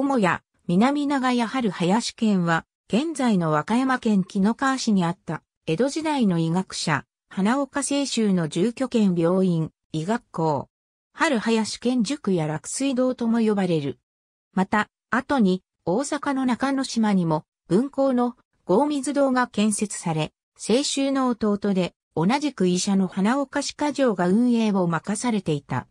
母屋、南長屋春林県は、現在の和歌山県紀の川市にあった、江戸時代の医学者、花岡清州の住居兼病院、医学校、春林県塾や落水道とも呼ばれる。また、後に、大阪の中之島にも、文校の合水堂が建設され、清州の弟で、同じく医者の花岡歯科城が運営を任されていた。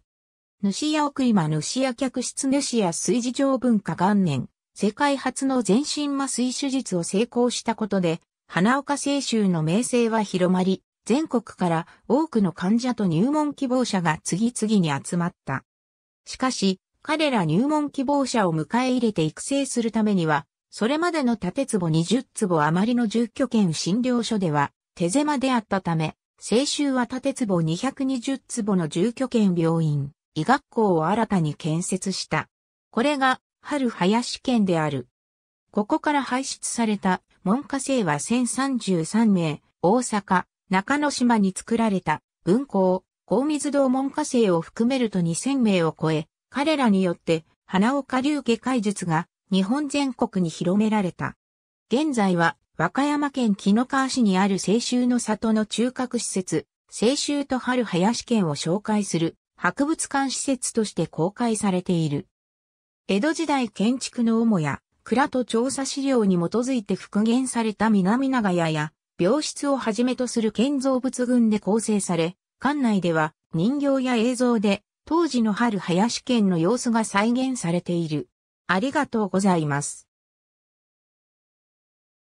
主屋奥今主屋客室主屋水事上文化元年、世界初の全身麻酔手術を成功したことで、花岡清州の名声は広まり、全国から多くの患者と入門希望者が次々に集まった。しかし、彼ら入門希望者を迎え入れて育成するためには、それまでの縦壺20坪余りの住居兼診療所では手狭であったため、青州は縦壺220坪の住居兼病院、医学校を新たに建設した。これが、春林県である。ここから排出された文科生は1033名、大阪、中之島に作られた文校、高水道文科生を含めると2000名を超え、彼らによって花岡流下解術が日本全国に広められた。現在は和歌山県木の川市にある青州の里の中核施設、青州と春林県を紹介する博物館施設として公開されている。江戸時代建築の主や、蔵と調査資料に基づいて復元された南長屋や、病室をはじめとする建造物群で構成され、館内では人形や映像で、当時の春林県の様子が再現されている。ありがとうございます。